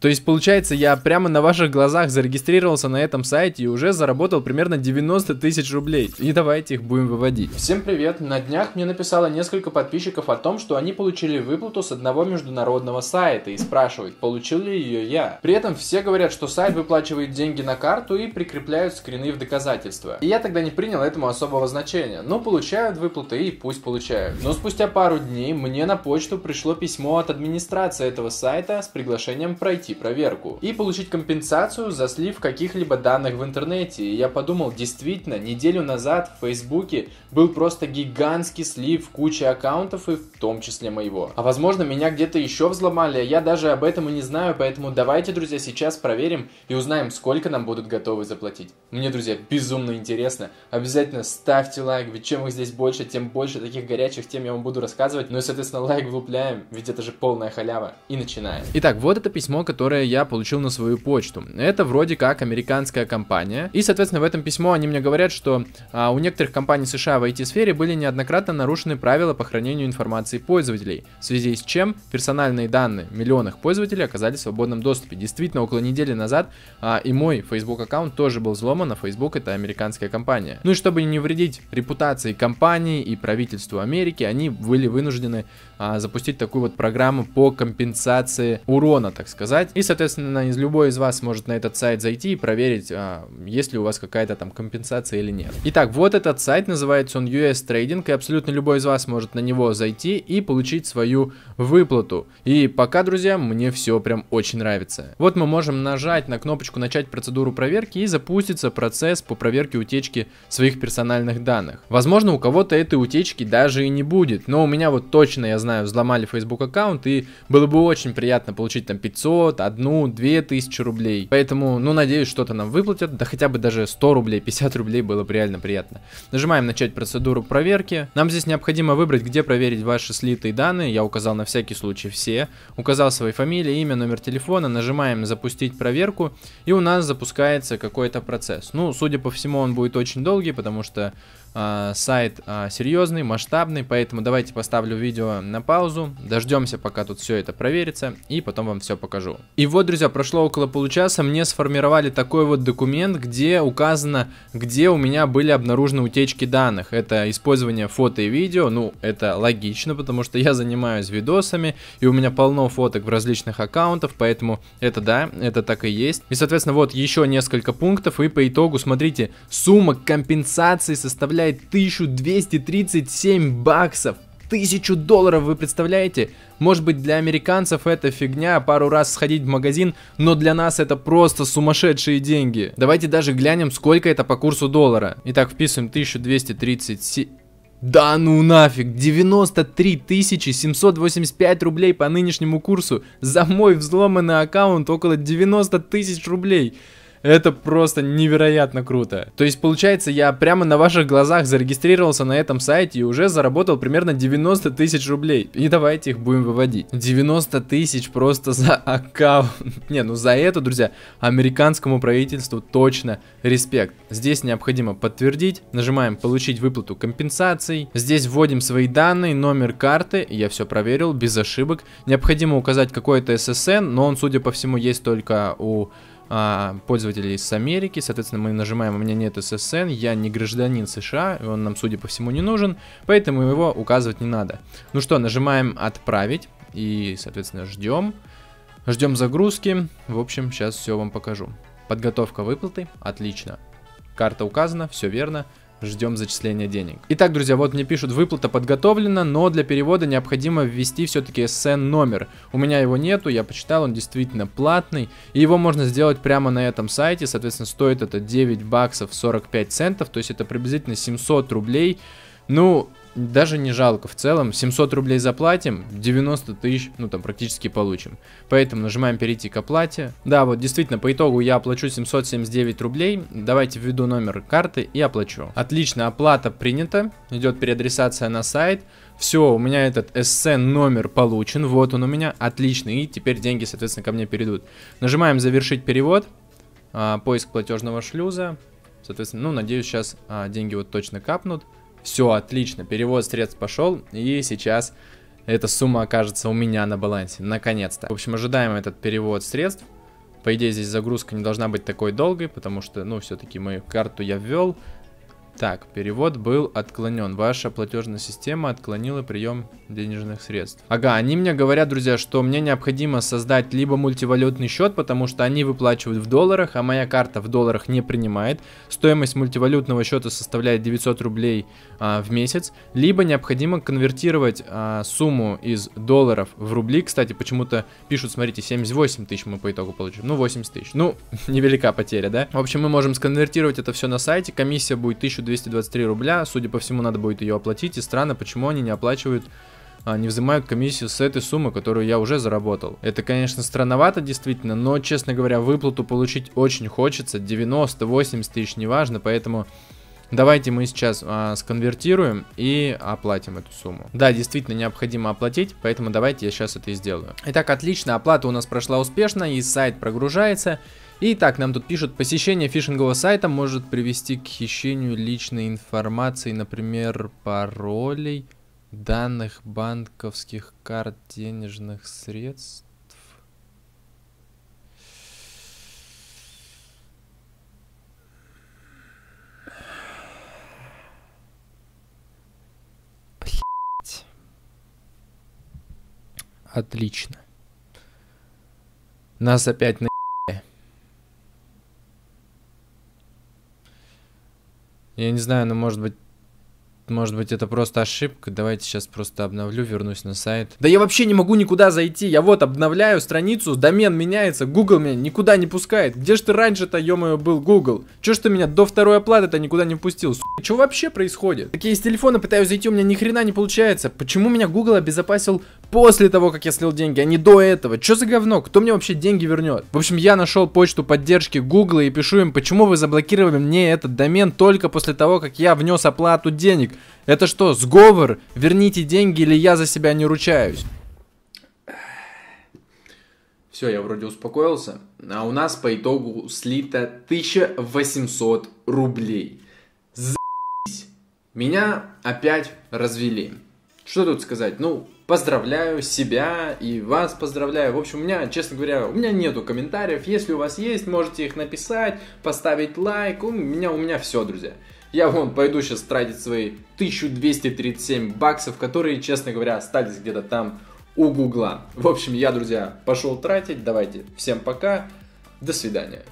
То есть, получается, я прямо на ваших глазах зарегистрировался на этом сайте и уже заработал примерно 90 тысяч рублей. И давайте их будем выводить. Всем привет! На днях мне написало несколько подписчиков о том, что они получили выплату с одного международного сайта и спрашивают, получил ли ее я. При этом все говорят, что сайт выплачивает деньги на карту и прикрепляют скрины в доказательства. И я тогда не принял этому особого значения. Ну, получают выплаты и пусть получают. Но спустя пару дней мне на почту пришло письмо от администрации этого сайта с приглашением пройти пройти проверку и получить компенсацию за слив каких-либо данных в интернете. И я подумал, действительно, неделю назад в Фейсбуке был просто гигантский слив кучи аккаунтов и в том числе моего. А возможно, меня где-то еще взломали, а я даже об этом и не знаю, поэтому давайте, друзья, сейчас проверим и узнаем, сколько нам будут готовы заплатить. Мне, друзья, безумно интересно. Обязательно ставьте лайк, ведь чем их здесь больше, тем больше таких горячих тем я вам буду рассказывать. Ну и, соответственно, лайк влупляем, ведь это же полная халява. И начинаем. Итак, вот это письмо, которое которое я получил на свою почту. Это вроде как американская компания. И, соответственно, в этом письмо они мне говорят, что а, у некоторых компаний США в IT-сфере были неоднократно нарушены правила по хранению информации пользователей, в связи с чем персональные данные миллионов пользователей оказались в свободном доступе. Действительно, около недели назад а, и мой Facebook аккаунт тоже был взломан, а Facebook это американская компания. Ну и чтобы не вредить репутации компании и правительству Америки, они были вынуждены а, запустить такую вот программу по компенсации урона, так сказать, узнать. И, соответственно, любой из вас может на этот сайт зайти и проверить, а, есть ли у вас какая-то там компенсация или нет. Итак, вот этот сайт, называется он US Trading, и абсолютно любой из вас может на него зайти и получить свою выплату. И пока, друзья, мне все прям очень нравится. Вот мы можем нажать на кнопочку «Начать процедуру проверки» и запустится процесс по проверке утечки своих персональных данных. Возможно, у кого-то этой утечки даже и не будет, но у меня вот точно, я знаю, взломали Facebook аккаунт, и было бы очень приятно получить там 500, вот одну-две тысячи рублей. Поэтому, ну, надеюсь, что-то нам выплатят, да хотя бы даже 100 рублей, 50 рублей было бы реально приятно. Нажимаем начать процедуру проверки. Нам здесь необходимо выбрать, где проверить ваши слитые данные. Я указал на всякий случай все. Указал свои фамилии, имя, номер телефона. Нажимаем запустить проверку. И у нас запускается какой-то процесс. Ну, судя по всему, он будет очень долгий, потому что а, сайт э, серьезный, масштабный. Поэтому давайте поставлю видео на паузу. Дождемся, пока тут все это проверится. И потом вам все покажу. И вот, друзья, прошло около получаса, мне сформировали такой вот документ, где указано, где у меня были обнаружены утечки данных. Это использование фото и видео, ну, это логично, потому что я занимаюсь видосами, и у меня полно фоток в различных аккаунтах, поэтому это да, это так и есть. И, соответственно, вот еще несколько пунктов, и по итогу, смотрите, сумма компенсации составляет 1237 баксов тысячу долларов, вы представляете? Может быть для американцев это фигня, пару раз сходить в магазин, но для нас это просто сумасшедшие деньги. Давайте даже глянем, сколько это по курсу доллара. Итак, вписываем 1237... Да ну нафиг, 93 785 рублей по нынешнему курсу. За мой взломанный аккаунт около 90 тысяч рублей. Это просто невероятно круто. То есть, получается, я прямо на ваших глазах зарегистрировался на этом сайте и уже заработал примерно 90 тысяч рублей. И давайте их будем выводить. 90 тысяч просто за аккаунт. Не, ну за это, друзья, американскому правительству точно респект. Здесь необходимо подтвердить, нажимаем получить выплату компенсаций. Здесь вводим свои данные, номер карты, я все проверил, без ошибок. Необходимо указать какой-то SSN, но он, судя по всему, есть только у а, пользователей с Америки. Соответственно, мы нажимаем «У меня нет SSN», «Я не гражданин США», и он нам, судя по всему, не нужен, поэтому его указывать не надо. Ну что, нажимаем «Отправить» и, соответственно, ждем. Ждем загрузки. В общем, сейчас все вам покажу. Подготовка выплаты. Отлично. Карта указана, все верно. Ждем зачисления денег. Итак, друзья, вот мне пишут, выплата подготовлена, но для перевода необходимо ввести все-таки SN номер. У меня его нету, я почитал, он действительно платный. И его можно сделать прямо на этом сайте. Соответственно, стоит это 9 баксов 45 центов, то есть это приблизительно 700 рублей. Ну, даже не жалко в целом. 700 рублей заплатим, 90 тысяч, ну там практически получим. Поэтому нажимаем перейти к оплате. Да, вот действительно, по итогу я оплачу 779 рублей. Давайте введу номер карты и оплачу. Отлично, оплата принята. Идет переадресация на сайт. Все, у меня этот SN номер получен, вот он у меня, отлично, и теперь деньги, соответственно, ко мне перейдут. Нажимаем «Завершить перевод», а, поиск платежного шлюза, соответственно, ну, надеюсь, сейчас а, деньги вот точно капнут. Все, отлично, перевод средств пошел, и сейчас эта сумма окажется у меня на балансе, наконец-то. В общем, ожидаем этот перевод средств. По идее, здесь загрузка не должна быть такой долгой, потому что, ну, все-таки мою карту я ввел, так, перевод был отклонен. Ваша платежная система отклонила прием денежных средств. Ага, они мне говорят, друзья, что мне необходимо создать либо мультивалютный счет, потому что они выплачивают в долларах, а моя карта в долларах не принимает. Стоимость мультивалютного счета составляет 900 рублей а, в месяц. Либо необходимо конвертировать а, сумму из долларов в рубли. Кстати, почему-то пишут, смотрите, 78 тысяч мы по итогу получим. Ну, 80 тысяч. Ну, невелика потеря, да? В общем, мы можем сконвертировать это все на сайте. Комиссия будет 1000 223 рубля. Судя по всему, надо будет ее оплатить. И странно, почему они не оплачивают а, не взимают комиссию с этой суммы, которую я уже заработал. Это, конечно, странновато действительно, но, честно говоря, выплату получить очень хочется, 90-80 тысяч, неважно, поэтому давайте мы сейчас а, сконвертируем и оплатим эту сумму. Да, действительно необходимо оплатить, поэтому давайте я сейчас это и сделаю. Итак, отлично, оплата у нас прошла успешно и сайт прогружается. Итак, нам тут пишут, посещение фишингового сайта может привести к хищению личной информации, например, паролей, данных банковских карт, денежных средств. Отлично. Нас опять на Я не знаю, но может быть... Может быть, это просто ошибка. Давайте сейчас просто обновлю, вернусь на сайт. Да я вообще не могу никуда зайти. Я вот обновляю страницу, домен меняется, Google меня никуда не пускает. Где ж ты раньше-то, ё был Google? Чё ж ты меня до второй оплаты-то никуда не впустил? Сука, чё вообще происходит? Так я из телефона пытаюсь зайти, у меня ни хрена не получается. Почему меня Google обезопасил после того, как я слил деньги, а не до этого. Что за говно? Кто мне вообще деньги вернет? В общем, я нашел почту поддержки Google и пишу им, почему вы заблокировали мне этот домен только после того, как я внес оплату денег. Это что, сговор? Верните деньги или я за себя не ручаюсь? Все, я вроде успокоился. А у нас по итогу слито 1800 рублей. За***ь. Меня опять развели. Что тут сказать? Ну, поздравляю себя и вас поздравляю. В общем, у меня, честно говоря, у меня нету комментариев. Если у вас есть, можете их написать, поставить лайк. У меня, у меня все, друзья. Я вон пойду сейчас тратить свои 1237 баксов, которые, честно говоря, остались где-то там у Гугла. В общем, я, друзья, пошел тратить. Давайте, всем пока. До свидания.